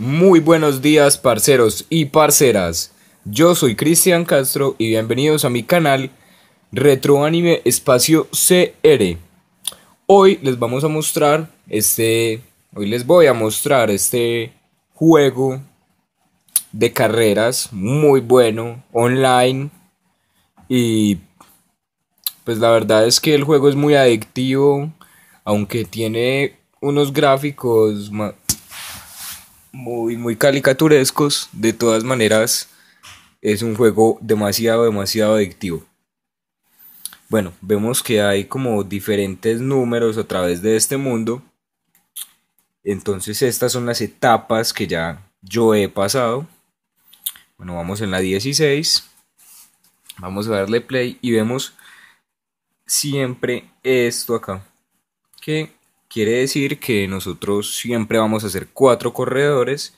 Muy buenos días parceros y parceras. Yo soy Cristian Castro y bienvenidos a mi canal Retro Anime Espacio CR. Hoy les vamos a mostrar este hoy les voy a mostrar este juego de carreras muy bueno online y pues la verdad es que el juego es muy adictivo aunque tiene unos gráficos muy, muy caricaturescos. De todas maneras, es un juego demasiado, demasiado adictivo. Bueno, vemos que hay como diferentes números a través de este mundo. Entonces estas son las etapas que ya yo he pasado. Bueno, vamos en la 16. Vamos a darle play y vemos siempre esto acá. Que Quiere decir que nosotros siempre vamos a hacer cuatro corredores,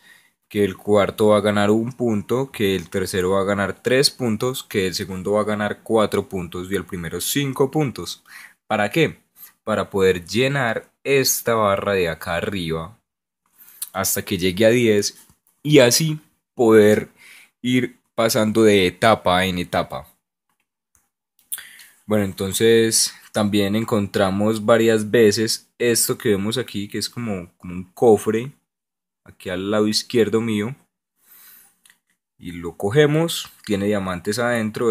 que el cuarto va a ganar un punto, que el tercero va a ganar tres puntos, que el segundo va a ganar cuatro puntos y el primero cinco puntos. ¿Para qué? Para poder llenar esta barra de acá arriba hasta que llegue a 10 y así poder ir pasando de etapa en etapa. Bueno, entonces también encontramos varias veces esto que vemos aquí, que es como, un cofre, aquí al lado izquierdo mío. Y lo cogemos, tiene diamantes adentro,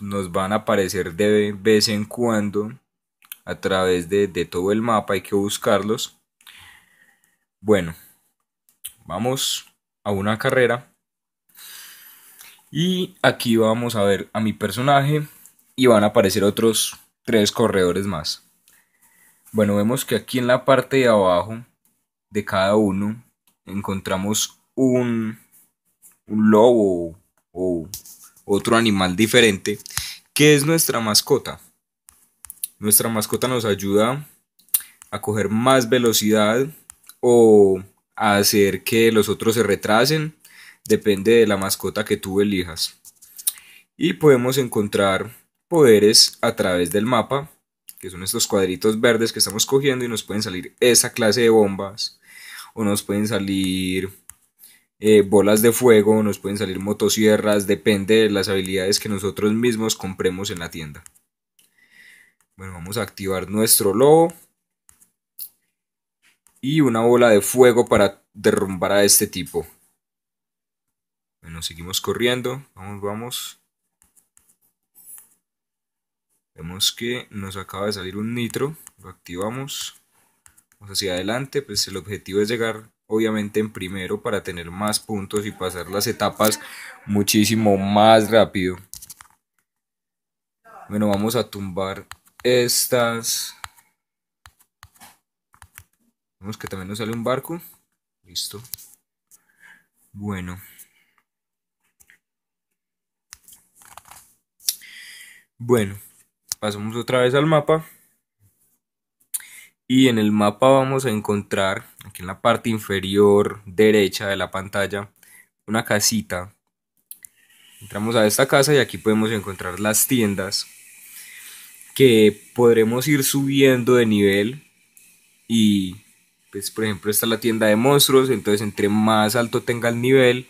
nos van a aparecer de vez en cuando a través de, de todo el mapa, hay que buscarlos. Bueno, vamos a una carrera. Y aquí vamos a ver a mi personaje y van a aparecer otros tres corredores más. Bueno, vemos que aquí en la parte de abajo de cada uno encontramos un, lobo o otro animal diferente que es nuestra mascota. Nuestra mascota nos ayuda a coger más velocidad o a hacer que los otros se retrasen. Depende de la mascota que tú elijas. Y podemos encontrar poderes a través del mapa, que son estos cuadritos verdes que estamos cogiendo y nos pueden salir esa clase de bombas, o nos pueden salir eh, bolas de fuego, nos pueden salir motosierras, depende de las habilidades que nosotros mismos compremos en la tienda. Bueno, vamos a activar nuestro lobo y una bola de fuego para derrumbar a este tipo. Bueno, seguimos corriendo, vamos, vamos. Vemos que nos acaba de salir un nitro, lo activamos, vamos hacia adelante, pues el objetivo es llegar obviamente en primero para tener más puntos y pasar las etapas muchísimo más rápido. Bueno, vamos a tumbar estas. Vemos que también nos sale un barco. Listo. Bueno. Bueno. Pasamos otra vez al mapa. Y en el mapa vamos a encontrar, aquí en la parte inferior derecha de la pantalla, una casita. Entramos a esta casa y aquí podemos encontrar las tiendas que podremos ir subiendo de nivel y pues por ejemplo esta es la tienda de monstruos entonces entre más alto tenga el nivel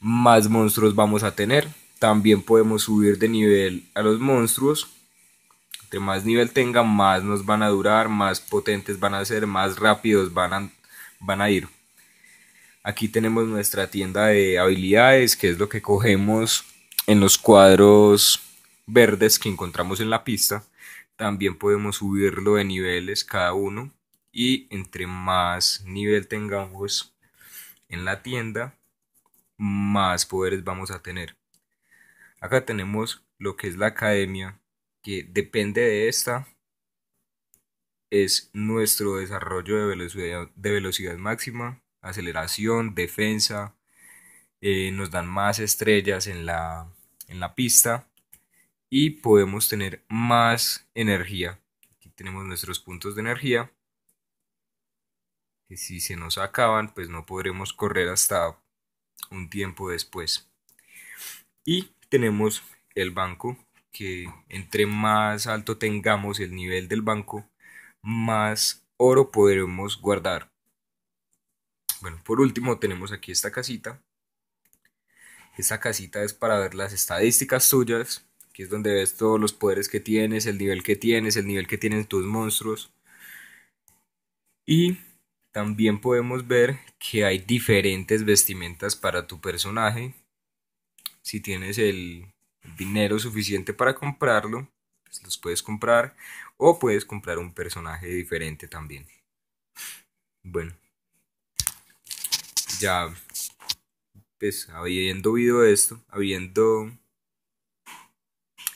más monstruos vamos a tener también podemos subir de nivel a los monstruos entre más nivel tenga, más nos van a durar, más potentes van a ser, más rápidos van a, van a ir. Aquí tenemos nuestra tienda de habilidades, que es lo que cogemos en los cuadros verdes que encontramos en la pista. También podemos subirlo de niveles cada uno. Y entre más nivel tengamos en la tienda, más poderes vamos a tener. Acá tenemos lo que es la academia, que depende de esta es nuestro desarrollo de velocidad, de velocidad máxima, aceleración, defensa, eh, nos dan más estrellas en la, en la pista y podemos tener más energía. Aquí tenemos nuestros puntos de energía que si se nos acaban pues no podremos correr hasta un tiempo después. Y tenemos el banco que entre más alto tengamos el nivel del banco, más oro podremos guardar. Bueno, por último tenemos aquí esta casita. Esta casita es para ver las estadísticas tuyas, que es donde ves todos los poderes que tienes, el nivel que tienes, el nivel que tienen tus monstruos. Y también podemos ver que hay diferentes vestimentas para tu personaje. Si tienes el dinero suficiente para comprarlo, pues los puedes comprar o puedes comprar un personaje diferente también. Bueno, ya, pues habiendo oído esto, habiendo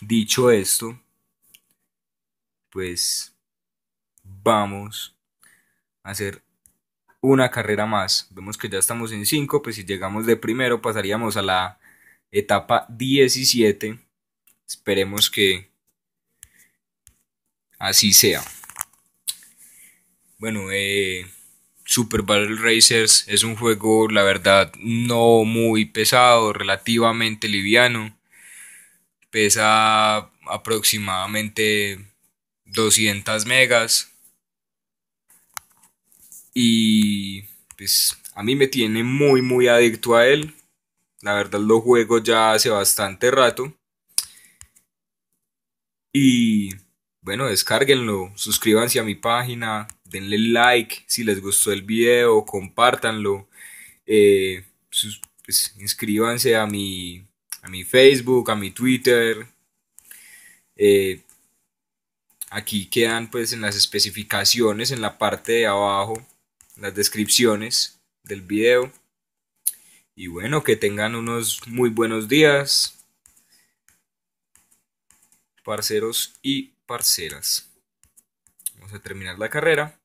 dicho esto, pues vamos a hacer una carrera más. Vemos que ya estamos en 5, pues si llegamos de primero pasaríamos a la etapa 17. Esperemos que así sea. Bueno, eh, Super Battle Racers es un juego, la verdad, no muy pesado, relativamente liviano. Pesa aproximadamente 200 megas. Y pues a mí me tiene muy, muy adicto a él la verdad lo juego ya hace bastante rato. Y bueno, descárguenlo, suscríbanse a mi página, denle like si les gustó el video, compartanlo eh, pues, inscríbanse a mi, a mi Facebook, a mi Twitter. Eh, aquí quedan pues en las especificaciones, en la parte de abajo, las descripciones del video. Y bueno, que tengan unos muy buenos días, parceros y parceras. Vamos a terminar la carrera.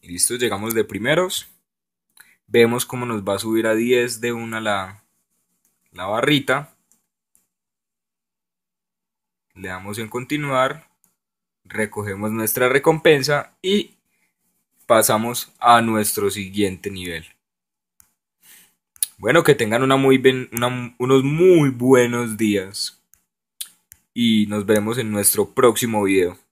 Y listo, llegamos de primeros. Vemos cómo nos va a subir a 10 de una la, la barrita. Le damos en continuar recogemos nuestra recompensa y pasamos a nuestro siguiente nivel. Bueno, que tengan una muy unos muy buenos días y nos veremos en nuestro próximo video.